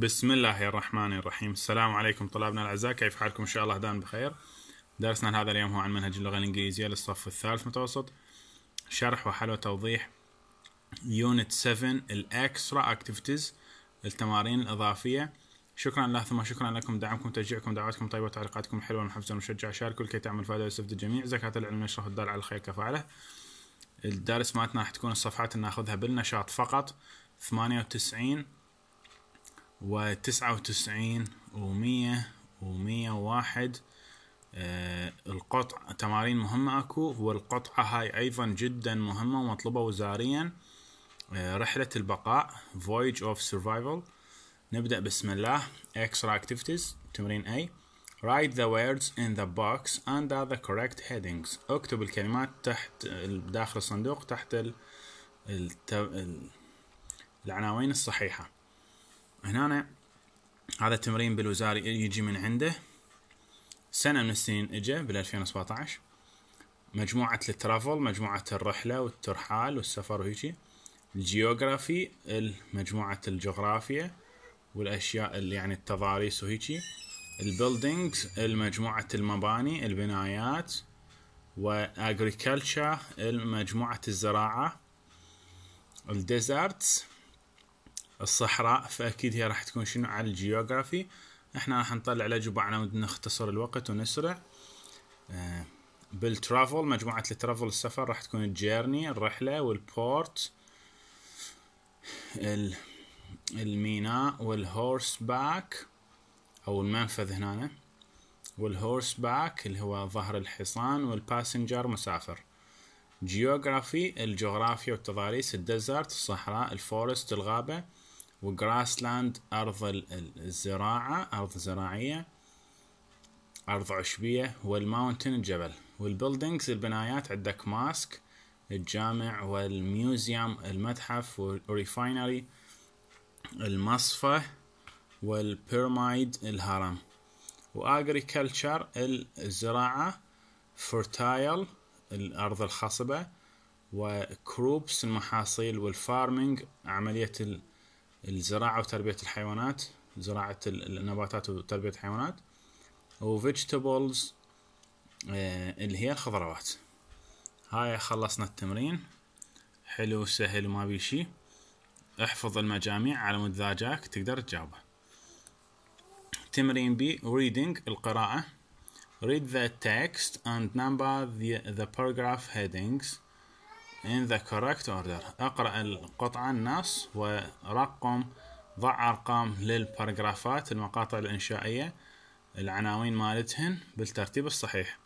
بسم الله الرحمن الرحيم السلام عليكم طلابنا الاعزاء كيف حالكم ان شاء الله دائما بخير درسنا هذا اليوم هو عن منهج اللغه الانجليزيه للصف الثالث متوسط شرح وحل وتوضيح يونت 7 الاكسترا اكتيفيتيز التمارين الاضافيه شكرا لله ثم شكرا لكم دعمكم تشجيعكم دعواتكم طيبه وتعليقاتكم الحلوه المحفزه المشجعه شاركوا لكي تعمل فائده ويستفيد الجميع زكاه العلم نشرح الدال على الخير كفاعله الدرس مالتنا راح تكون الصفحات اللي ناخذها بالنشاط فقط 98 وتسعة وتسعين ومية ومية وواحد آه القطع تمارين مهمة اكو والقطعة هاي ايضا جدا مهمة ومطلوبة وزاريا آه رحلة البقاء Voyage of Survival نبدأ بسم الله Extra Activities تمرين أي Write the words in the box under the correct headings اكتب الكلمات تحت داخل الصندوق تحت العناوين الصحيحة هنا أنا هذا التمرين بالوزاري يجي من عنده سنة من السنين اجى بال 2017 مجموعة الترافل مجموعة الرحلة والترحال والسفر وهيجي الجيوغرافي مجموعة الجغرافيا والأشياء اللي يعني التضاريس وهيجي البيلدينجز المجموعة المباني البنايات واجريكلتشر مجموعة الزراعة الديزرتس الصحراء فأكيد هي راح تكون شنو على الجيوغرافي احنا راح نطلع الأجوبة على مود نختصر الوقت ونسرع آه بالترافل مجموعة الترافل السفر راح تكون الجيرني الرحلة والبورت الميناء والهورس باك أو المنفذ هنا والهورس باك اللي هو ظهر الحصان والباسنجر مسافر جيوغرافي الجغرافيا والتضاريس الديزرت الصحراء الفورست الغابة وجراس لاند أرض الزراعة أرض زراعية أرض عشبية والماونتن الجبل والبيلدينجز البنايات عندك ماسك الجامع والميوزيوم المتحف والريفاينري المصفى والبيرمايد الهرم واجريكلتشر الزراعة فرتايل الأرض الخصبة وكروبس المحاصيل والفارمينج عملية الزراعة وتربية الحيوانات زراعة النباتات وتربية الحيوانات وفيجيتابلز آه، اللي هي الخضروات هاي خلصنا التمرين حلو سهل ما بي شي احفظ المجاميع على مود ذاجاك تقدر تجاوبه تمرين بي reading القراءة read the text and number the, the paragraph headings in the correct order اقرأ القطعة النص ورقم ضع أرقام للبارغرافات المقاطع الإنشائية العناوين مالتهن بالترتيب الصحيح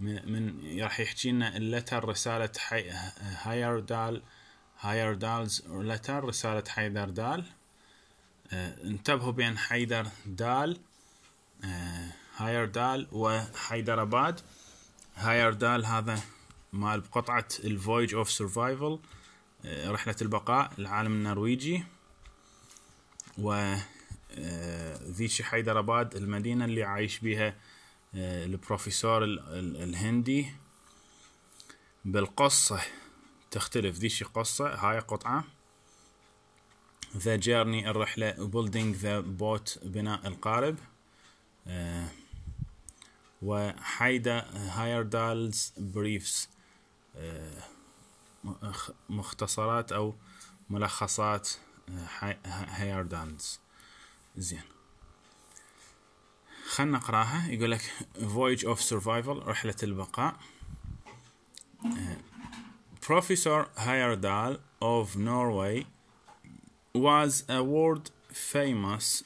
من, من راح يحكي لنا اللتر رسالة حي هاير دال هاير دالز لتر رسالة حيدر دال آه، انتبهوا بين حيدر دال هاير دال وحيدر أباد هاير دال هذا مال بقطعة الفويج اوف سرفايفل رحلة البقاء العالم النرويجي و آه، ذيشي حيدر آباد المدينة اللي عايش بيها آه، البروفيسور الهندي بالقصة تختلف ذيشي قصة هاي قطعة ذا جيرني الرحلة بولدينج ذا بوت بناء القارب وحيدا هايردالز بريفز مختصرات أو ملخصات هايردانز زين خلنا نقراها يقول لك Voyage of Survival رحلة البقاء Professor Heyerdahl of Norway was a world famous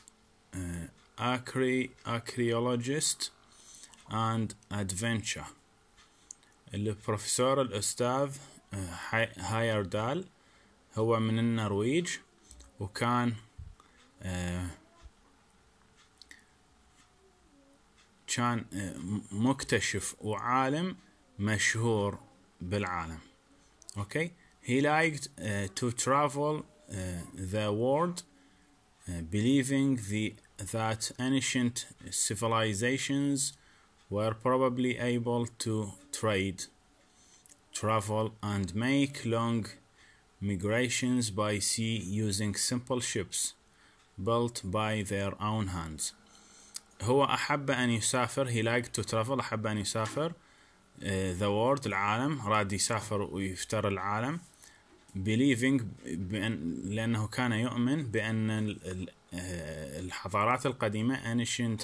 uh, archaeologist and adventure البروفيسور الأستاذ آه، هايردال هو من النرويج وكان آه، كان آه، مكتشف وعالم مشهور بالعالم اوكي he liked تو to travel وورلد the world ذات believing سيفيلايزيشنز that ancient civilizations were probably able to trade, travel, and make long migrations by sea using simple ships built by their own hands. هو أحب أن يسافر he liked to travel أحب أن يسافر uh, the world العالم راد يسافر ويفتر العالم believing بأن لأنه كان يؤمن بأن آه، الحضارات القديمة انشنت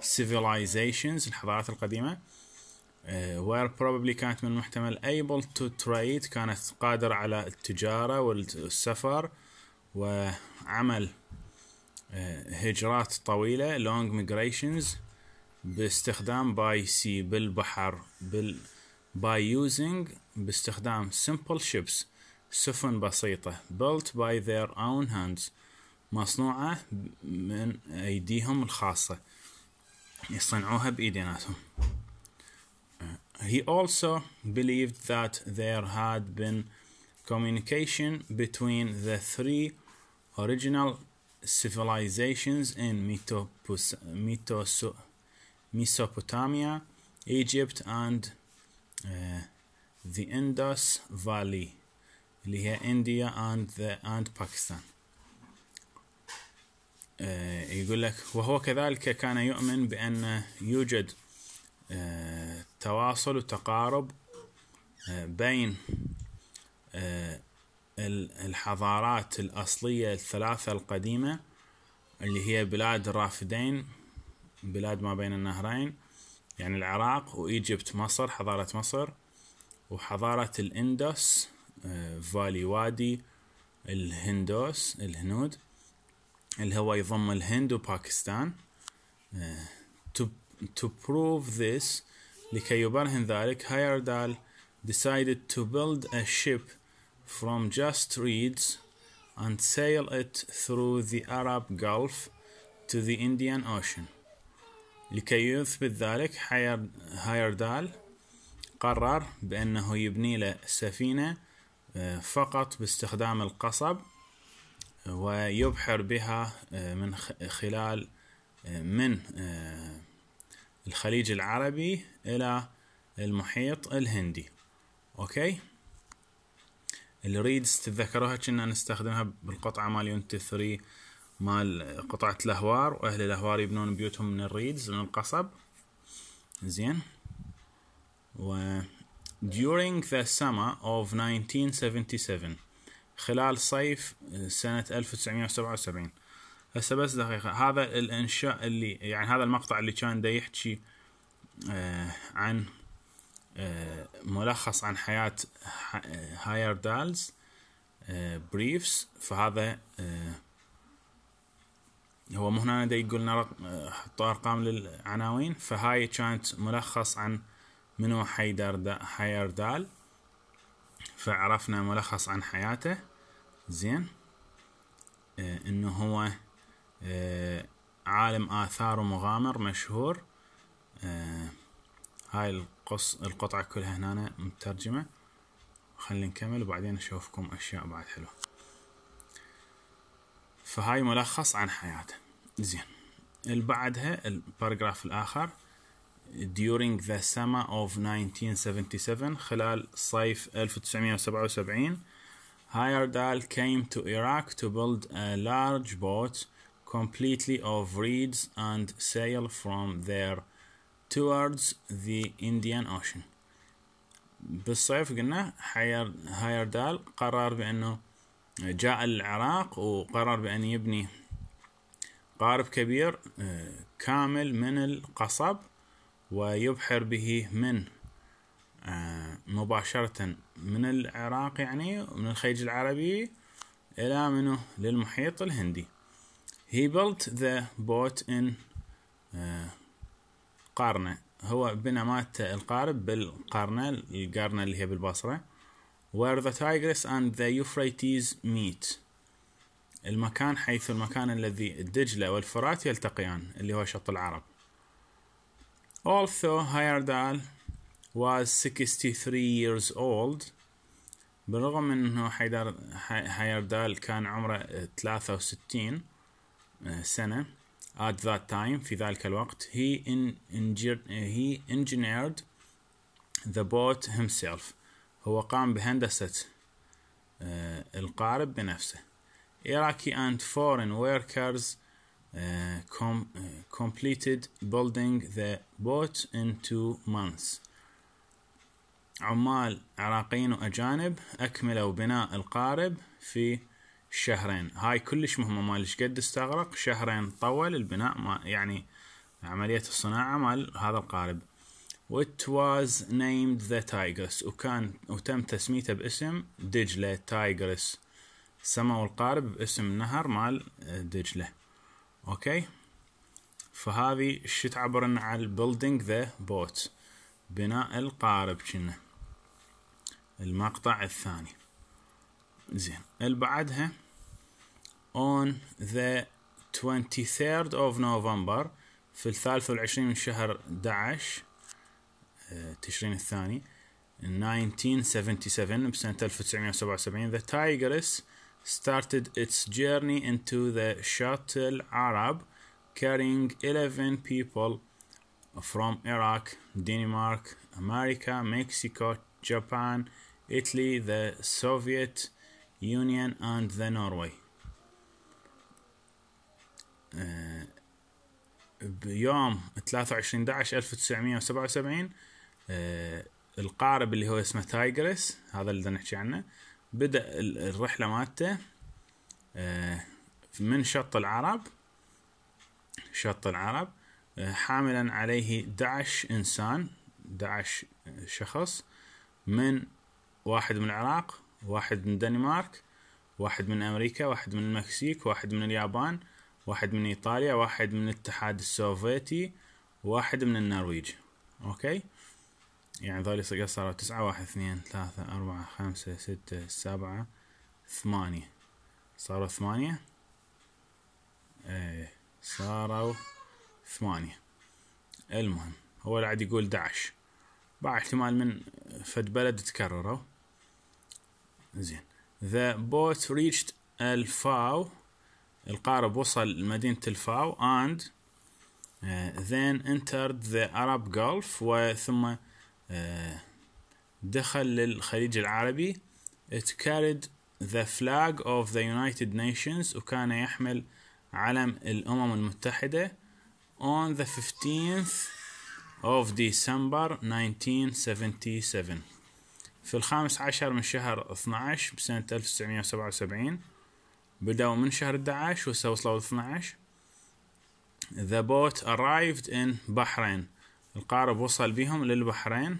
سيفيلايزيشنز الحضارات القديمة وير آه، بروبلي كانت من المحتمل ايبل تو تريد كانت قادرة على التجارة والسفر وعمل آه، هجرات طويلة لونج ميجريشنز باستخدام باي سي بالبحر بال by using باستخدام simple ships سفن بسيطة built by their own hands مصنوعة من أيديهم الخاصة يصنعوها بإيديناتهم He also believed that there had been communication between the three original civilizations in Mesopotamia, Egypt, and آه، the Indus Valley اللي هي انديا اند اند باكستان يقول لك وهو كذلك كان يؤمن بأن يوجد آه، تواصل وتقارب آه، بين الحضارات الأصلية الثلاثة القديمة اللي هي بلاد الرافدين بلاد ما بين النهرين يعني العراق وإيجبت مصر حضارة مصر وحضارة الإندوس آه، فالي وادي الهندوس الهنود اللي هو يضم الهند وباكستان آه، to, to prove this لكي يبرهن ذلك هايردال decided to build a ship from just reeds and sail it through the Arab Gulf to the Indian Ocean لكي يثبت ذلك هايردال قرر بأنه يبني له سفينة آه، فقط باستخدام القصب آه، ويبحر بها آه، من خلال من الخليج العربي إلى المحيط الهندي أوكي الريدز تتذكروها كنا نستخدمها بالقطعة ماليون 3 مال قطعة الاهوار واهل الاهوار يبنون بيوتهم من الريدز من القصب زين و during the summer of 1977 خلال صيف آه، سنة 1977 هسه بس دقيقة هذا الإنشاء اللي يعني هذا المقطع اللي كان دا يحكي آه، عن آه، ملخص عن حياة هايردالز بريفس بريفز فهذا هو مو هنا يقول لنا حطوا ارقام للعناوين فهاي كانت ملخص عن منو حيدر حيردال فعرفنا ملخص عن حياته زين آه انه هو آه عالم آثار ومغامر مشهور آه هاي القص القطعة كلها هنا مترجمة خلينا نكمل وبعدين أشوفكم أشياء بعد حلوة فهاي ملخص عن حياته زين اللي بعدها الباراجراف الآخر during the summer of 1977 خلال صيف 1977 هايردال came to Iraq to build a large boat completely of reeds and sail from there towards the Indian Ocean بالصيف قلنا هايردال قرر بأنه جاء العراق وقرر بأن يبني قارب كبير آه، كامل من القصب ويبحر به من آه، مباشرة من العراق يعني من الخليج العربي إلى منه للمحيط الهندي He built the boat in آه، قارنة هو بنى مات القارب بالقارنة القارنة اللي هي بالبصرة where the Tigris and the Euphrates meet المكان حيث المكان الذي الدجلة والفرات يلتقيان اللي هو شط العرب although Heyerdahl was 63 years old بالرغم من انه حيدر هايردال كان عمره 63 سنة at that time في ذلك الوقت he, in, he engineered the boat himself هو قام بهندسة آه، القارب بنفسه Iraqi and foreign workers آه، com آه، completed building the boat in two months عمال عراقيين وأجانب أكملوا بناء القارب في شهرين هاي كلش مهمة مالش قد استغرق شهرين طول البناء ما يعني عملية الصناعة مال هذا القارب It was named the Tigris وكان وتم تسميته باسم دجلة تايجرس سموا القارب باسم نهر مال آه، دجلة اوكي فهذه شو تعبرن على building the boat بناء القارب كنا المقطع الثاني زين البعدها on the 23rd of November في الثالث والعشرين من شهر 11 تشرين الثاني 1977 بسنة 1977 The Tigress started its journey into the Shuttle Arab carrying 11 people from Iraq, Denmark, America, Mexico, Japan, Italy, the Soviet Union and the Norway بيوم 23 11 1977 آه، القارب اللي هو اسمه تايجرس هذا اللي نحكي عنه بدأ الرحلة مالته آه، من شط العرب شط العرب آه، حاملا عليه 11 إنسان 11 شخص من واحد من العراق واحد من الدنمارك واحد من أمريكا واحد من المكسيك واحد من اليابان واحد من إيطاليا واحد من الاتحاد السوفيتي واحد من النرويج أوكي يعني ذولي صاروا تسعة واحد اثنين ثلاثة أربعة خمسة ستة سبعة ثمانية صاروا ثمانية ايه صاروا ثمانية المهم هو قاعد يقول داعش باع احتمال من فد بلد تكرروا زين The boat reached الفاو القارب وصل مدينة الفاو and uh, then entered the Arab Gulf وثم دخل للخليج العربي it carried the flag of the United Nations وكان يحمل علم الأمم المتحدة on the 15th of December 1977 في الخامس عشر من شهر 12 بسنة 1977 بدأوا من شهر 11 وصلوا 12 The boat arrived in Bahrain القارب وصل بهم للبحرين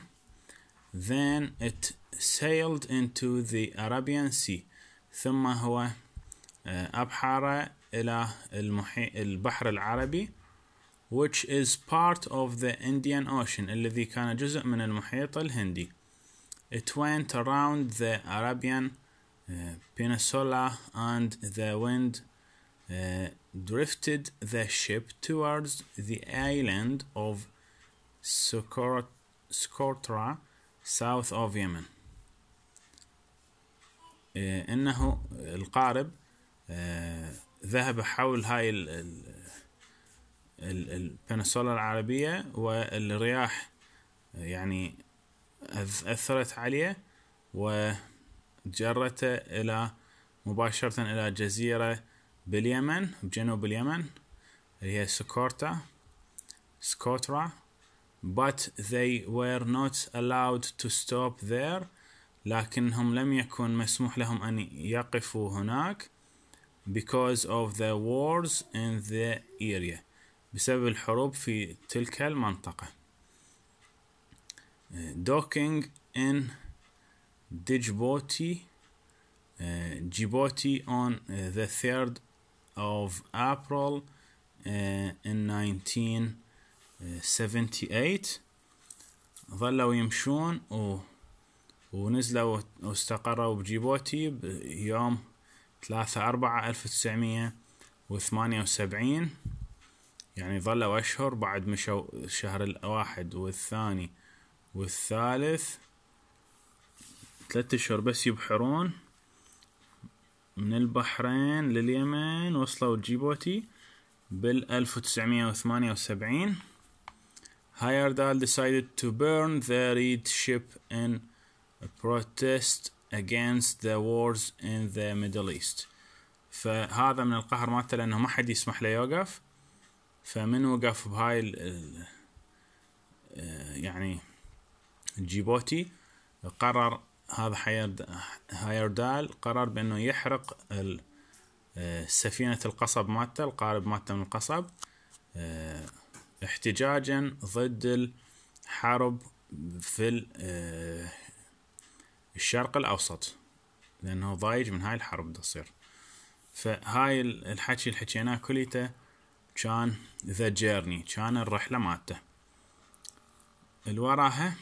then it sailed into the Arabian Sea ثم هو أبحر إلى المحيط البحر العربي which is part of the Indian Ocean الذي كان جزء من المحيط الهندي It went around the Arabian Peninsula and the wind uh, drifted the ship towards the island of سكورترا ساوث أوف يمن إنه القارب إيه، ذهب حول هاي البنسولة العربية والرياح إيه، يعني أثرت عليه وجرته إلى مباشرة إلى جزيرة باليمن بجنوب اليمن اللي هي سكورتا سكوترا but they were not allowed to stop there لكنهم لم يكن مسموح لهم أن يقفوا هناك because of the wars in the area بسبب الحروب في تلك المنطقة docking in Djibouti Djibouti on the 3rd of April eh, in 19 78 ظلوا يمشون و ونزلوا واستقروا بجيبوتي بيوم ثلاثة أربعة ألف تسعمية وثمانية وسبعين يعني ظلوا أشهر بعد مشوا الشهر الواحد والثاني والثالث ثلاثة أشهر بس يبحرون من البحرين لليمن وصلوا جيبوتي بالألف وتسعمية وثمانية وسبعين Heyerdahl decided to burn the Reed ship in a protest against the wars in the Middle East فهذا من القهر مالته لأنه ما حد يسمح له يوقف فمن وقف بهاي ال ال يعني جيبوتي قرر هذا هايردال قرر بأنه يحرق آه، سفينة القصب مالته القارب مالته من القصب آه، احتجاجا ضد الحرب في آه، الشرق الأوسط لأنه ضايج من هاي الحرب تصير فهاي الحكي اللي حكيناه كليته كان ذا جيرني كان الرحلة مالته الوراها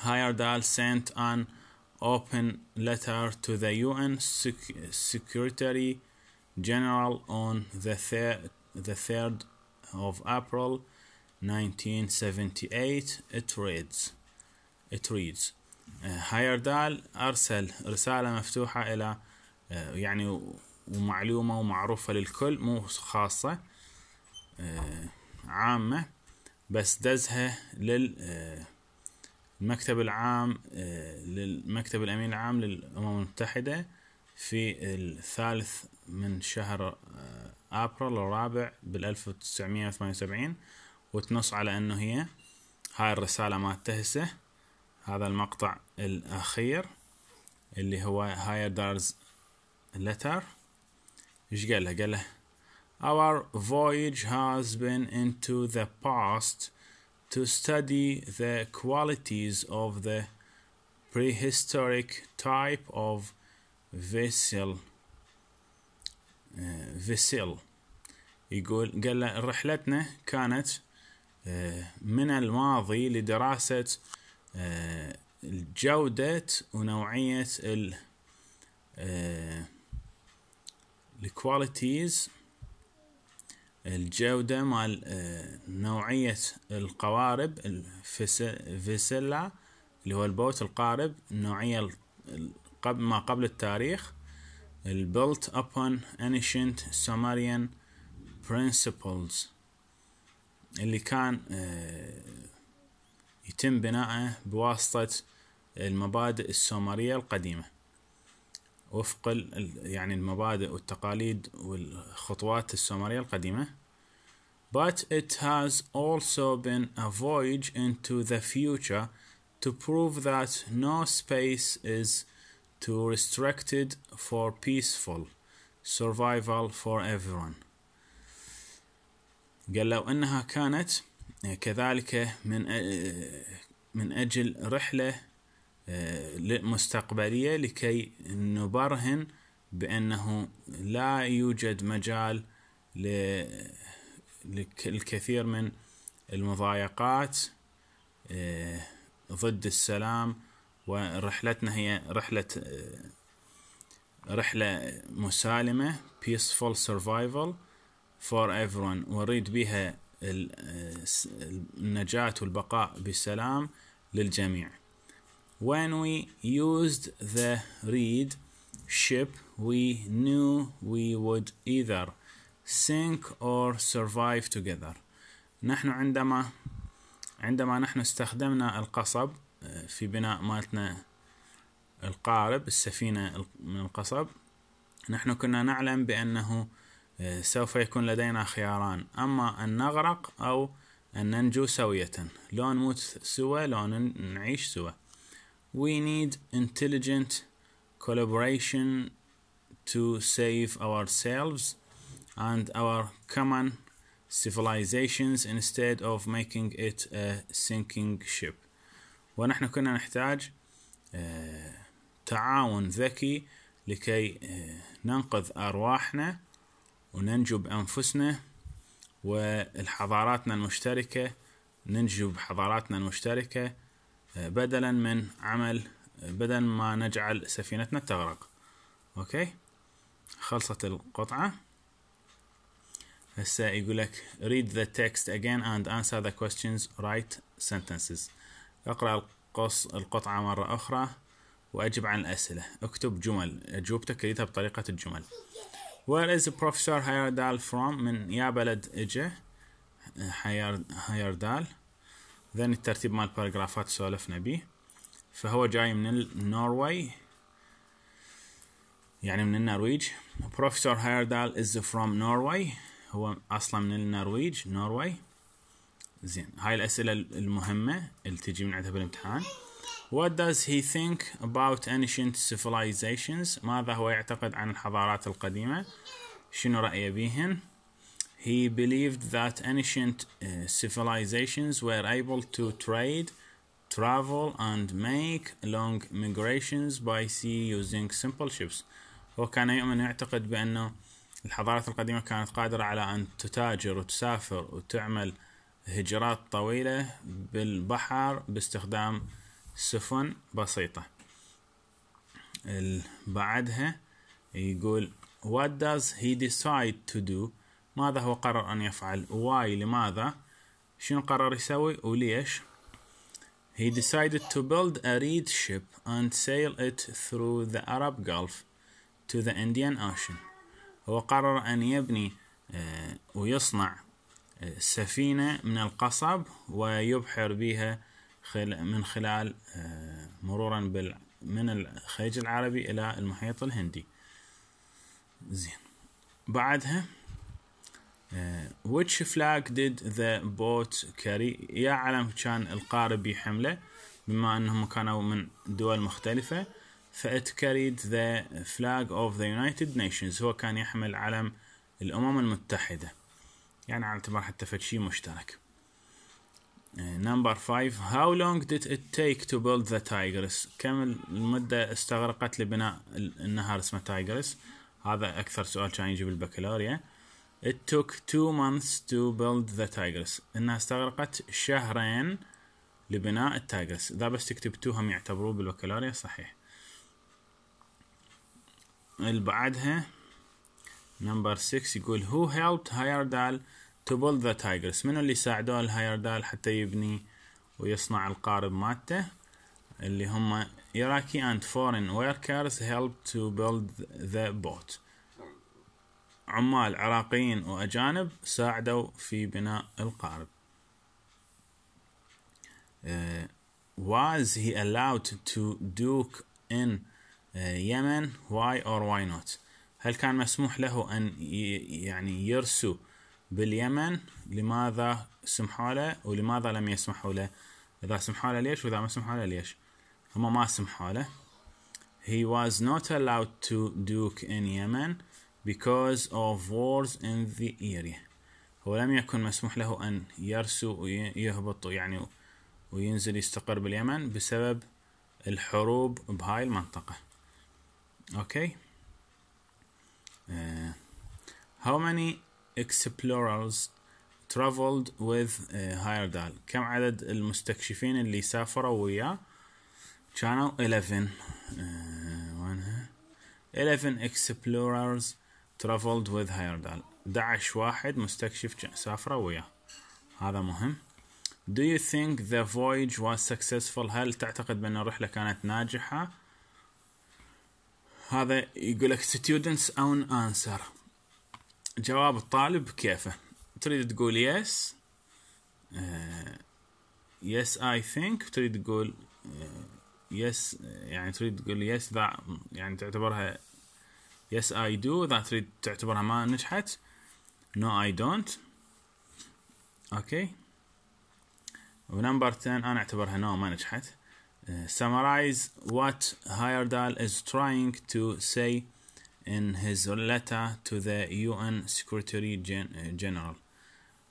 هايردال سنت ان open letter to the UN Secretary General on the, th the 3rd of April 1978 it reads it reads هايردال uh, أرسل رسالة مفتوحة إلى uh, يعني ومعلومة ومعروفة للكل مو خاصة uh, عامة بس دزها للمكتب العام للمكتب الأمين العام للأمم المتحدة في الثالث من شهر أبريل الرابع بال 1978 وتنص على أنه هي هاي الرسالة ما تهسه هذا المقطع الأخير اللي هو هاير دارز لتر ايش قال له قال له Our voyage has been into the past to study the qualities of the prehistoric type of vessel آه، فيسيل يقول قال رحلتنا كانت آه، من الماضي لدراسة آه، جودة ونوعية ال الكواليتيز الجودة مال نوعية القوارب الفيسيلا اللي هو البوت القارب النوعية ما قبل التاريخ built upon ancient Sumerian principles اللي كان يتم بناءه بواسطة المبادئ السومرية القديمة وفق يعني المبادئ والتقاليد والخطوات السومرية القديمة but it has also been a voyage into the future to prove that no space is to restricted for peaceful survival for everyone قال لو انها كانت آه، كذلك من آه، من اجل رحله آه، مستقبليه لكي نبرهن بانه لا يوجد مجال للكثير من المضايقات ضد السلام ورحلتنا هي رحلة رحلة مسالمة peaceful survival for everyone ونريد بها النجاة والبقاء بسلام للجميع when we used the reed ship we knew we would either sink or survive together نحن عندما عندما نحن استخدمنا القصب في بناء مالتنا القارب السفينة من القصب نحن كنا نعلم بأنه آه، سوف يكون لدينا خياران أما أن نغرق أو أن ننجو سوية لو نموت سوا لو نعيش سوا We need intelligent collaboration to save ourselves and our common civilizations instead of making it a sinking ship ونحن كنا نحتاج آه، تعاون ذكي لكي آه، ننقذ أرواحنا وننجو بأنفسنا والحضاراتنا المشتركة ننجو بحضاراتنا المشتركة آه، بدلا من عمل بدل ما نجعل سفينتنا تغرق اوكي خلصت القطعة هسه يقول لك read the text again and answer the questions write sentences اقرأ القص القطعة مرة أخرى وأجب عن الأسئلة اكتب جمل أجوبتك كريتها بطريقة الجمل Where is Professor Hayardal from من يا بلد إجا هايردال ذن الترتيب مال الباراجرافات سولفنا بيه فهو جاي من النرويج يعني من النرويج بروفيسور هايردال از فروم نورواي هو اصلا من النرويج نورواي زين هاي الأسئلة المهمة اللي تجي من عندها بالامتحان What does he think about ancient civilizations ماذا هو يعتقد عن الحضارات القديمة شنو رأيه بيهن He believed that ancient uh, civilizations were able to trade, travel and make long migrations by sea using simple ships هو كان يؤمن ويعتقد بأنه الحضارات القديمة كانت قادرة على أن تتاجر وتسافر وتعمل هجرات طويلة بالبحر باستخدام سفن بسيطة بعدها يقول what does he decide to do ماذا هو قرر أن يفعل why لماذا شنو قرر يسوي وليش he decided to build a reed ship and sail it through the Arab Gulf to the Indian Ocean هو قرر أن يبني آه، ويصنع سفينة من القصب ويبحر بها من خلال آه، مرورا من الخليج العربي إلى المحيط الهندي زين بعدها آه، which flag did the boat carry يا علم كان القارب يحمله بما أنهم كانوا من دول مختلفة فإت carried the flag of the United Nations هو كان يحمل علم الأمم المتحدة يعني على اعتبار حتى فد شيء مشترك آه، نمبر 5 هاو لونج did it take to build the تايجرس كم المدة استغرقت لبناء النهر اسمه تايجرس هذا أكثر سؤال كان يجي بالبكالوريا it took two months to build the tigress إنها استغرقت شهرين لبناء التايجرس إذا بس تكتب تو هم يعتبروه بالبكالوريا صحيح اللي بعدها نمبر 6 يقول who helped هايردال to build the tigers منو اللي ساعدوه الهايردال حتى يبني ويصنع القارب مالته اللي هم Iraqi and foreign workers helped to build the boat عمال عراقيين وأجانب ساعدوا في بناء القارب uh, was he allowed to duke in uh, Yemen why or why not هل كان مسموح له أن يعني يرسو باليمن لماذا سمحوا له ولماذا لم يسمحوا له إذا سمحوا له ليش وإذا ما سمحوا له ليش هم ما سمحوا له he was not allowed to duke in Yemen because of wars in the area هو لم يكن مسموح له أن يرسو ويهبط يعني وينزل يستقر باليمن بسبب الحروب بهاي المنطقة أوكي okay. Uh, how many explorers traveled with uh, Heyerdahl كم عدد المستكشفين اللي سافروا وياه كانوا 11 uh, 11 explorers traveled with Heyerdahl 11 واحد مستكشف سافروا وياه هذا مهم Do you think the voyage was successful هل تعتقد بأن الرحلة كانت ناجحة هذا يقول لك students own answer جواب الطالب كيفه تريد تقول yes uh, yes I think تريد تقول uh, yes يعني تريد تقول yes ذا يعني تعتبرها yes I do ذا تريد تعتبرها ما نجحت no I don't اوكي okay. ونمبر 10 انا اعتبرها no ما نجحت summarize what Heyerdahl is trying to say in his letter to the UN Secretary uh, General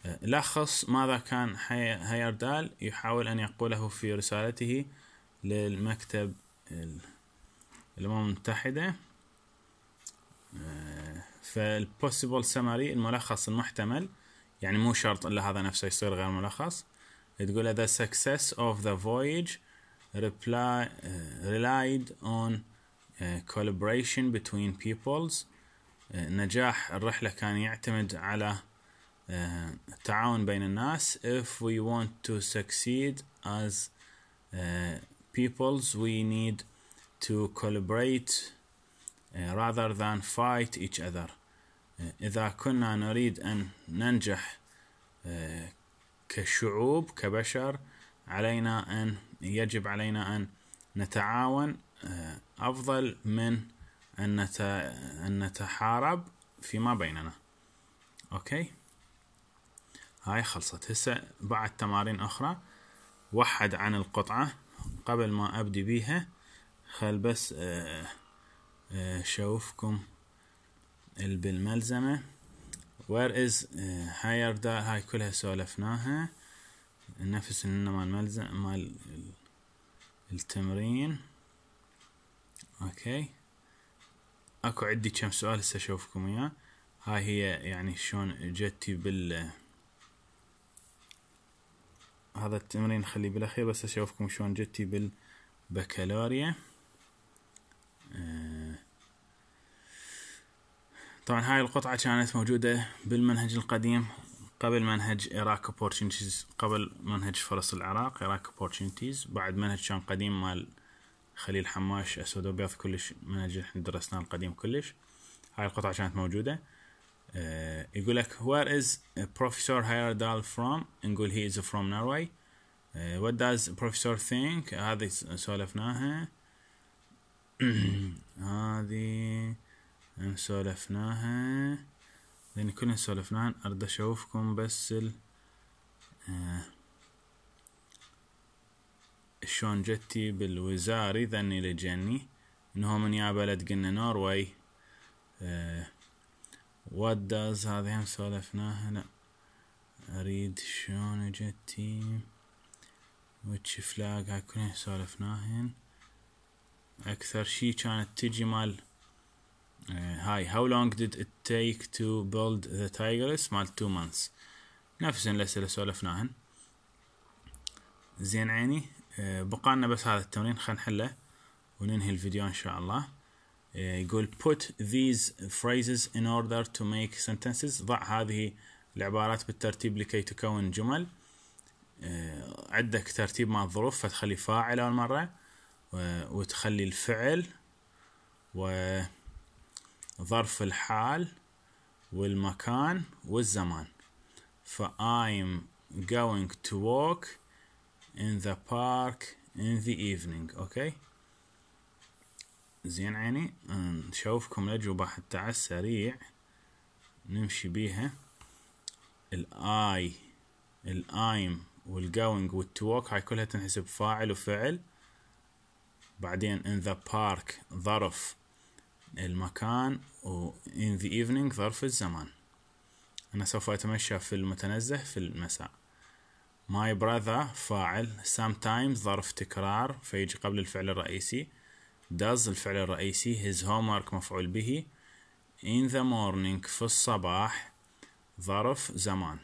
uh, لخص ماذا كان هيردال يحاول أن يقوله في رسالته للمكتب الأمم المتحدة uh, فالبوسيبل سمري الملخص المحتمل يعني مو شرط إلا هذا نفسه يصير غير ملخص تقول the success of the voyage reply, uh, relied on uh, collaboration between peoples نجاح uh, الرحلة كان يعتمد على uh, التعاون بين الناس if we want to succeed as uh, peoples we need to collaborate uh, rather than fight each other إذا كنا نريد أن ننجح كشعوب كبشر علينا أن يجب علينا أن نتعاون آه، أفضل من أن أن نتحارب فيما بيننا أوكي هاي خلصت هسه بعد تمارين أخرى وحد عن القطعة قبل ما أبدي بيها خل بس آه، آه، شوفكم بالملزمة where is higher that هاي كلها سولفناها نفس النمى مع الملزم مع التمرين اوكي اكو عندي كم سؤال هسه اشوفكم اياه هاي هي يعني شلون جتي بال هذا التمرين خليه بالاخير بس اشوفكم شلون جتي بالبكالوريا آه. طبعا هاي القطعة كانت موجودة بالمنهج القديم قبل منهج Iraq Opportunities قبل منهج فرص العراق Iraq Opportunities بعد منهج كان قديم مال خليل حماش أسود وبيض كلش منهج احنا درسناه القديم كلش هاي القطعة كانت موجودة uh, يقول لك where is professor Heyerdahl from نقول he is from Norway uh, what does professor think هذه سولفناها هذه سولفناها لأن كلنا سولفنا عن أرد أشوفكم بس ال آه شلون جتي بالوزاري ذني لجني إنه من يا بلد قلنا نوروي آه وات داز هذه هم سولفناها لا أريد شلون جتي وتش فلاج هاي كلها سولفناهن أكثر شي كانت تجي مال هاي هاو لونج ديد ات تيك تو بيلد ذا تايجرس مال 2 مانس نفس الاسئله اللي سولفناهن زين عيني uh, بقالنا بس هذا التمرين خلينا نحله وننهي الفيديو ان شاء الله uh, يقول put these phrases in order to make sentences ضع هذه العبارات بالترتيب لكي تكون جمل uh, عندك ترتيب مع الظروف فتخلي فاعل اول مره وتخلي الفعل و ظرف الحال والمكان والزمان ف I'm going to walk in the park in the evening اوكي okay. زين عيني نشوفكم الأجوبة حتى على السريع نمشي بيها الاي الايم والجوينج والتوك هاي كلها تنحسب فاعل وفعل بعدين in the park ظرف المكان و in the evening ظرف الزمان أنا سوف أتمشى في المتنزه في المساء my brother فاعل sometimes ظرف تكرار فيجي قبل الفعل الرئيسي does الفعل الرئيسي his homework مفعول به in the morning في الصباح ظرف زمان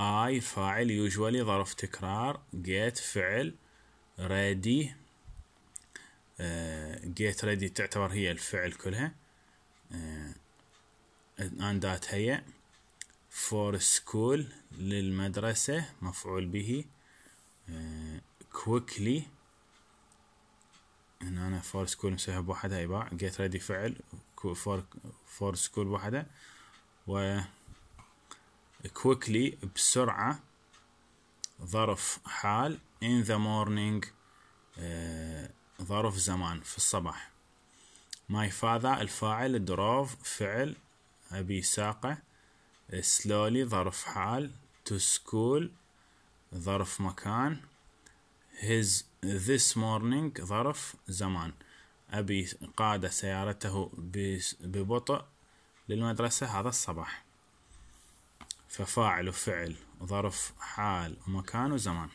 I فاعل usually ظرف تكرار get فعل ready جيت آه، ريدي تعتبر هي الفعل كلها آه، الآن دا هي فور سكول للمدرسة مفعول به كويكلي آه، هنا أنا فور سكول مسويها بوحدها يباع جيت ريدي فعل فور فور سكول بوحدها و كويكلي بسرعة ظرف حال in the morning ظرف زمان في الصباح ماي فاذا الفاعل دروف فعل أبي ساقة سلولي ظرف حال تو سكول ظرف مكان his this morning ظرف زمان أبي قاد سيارته ببطء للمدرسة هذا الصباح ففاعل وفعل ظرف حال ومكان وزمان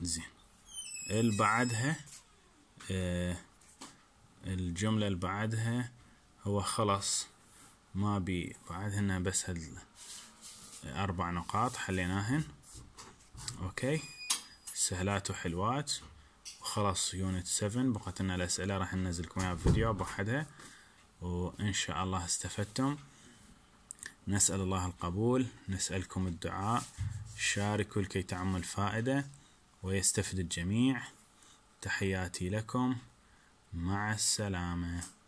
زين اللي بعدها آه، الجملة اللي بعدها هو خلص ما بي بعدهن بس هالأربع أربع نقاط حليناهن أوكي سهلات وحلوات وخلص يونت 7 بقت لنا الأسئلة راح لكم إياها بفيديو بوحدها وإن شاء الله استفدتم نسأل الله القبول نسألكم الدعاء شاركوا لكي تعم الفائدة ويستفيد الجميع تحياتي لكم مع السلامه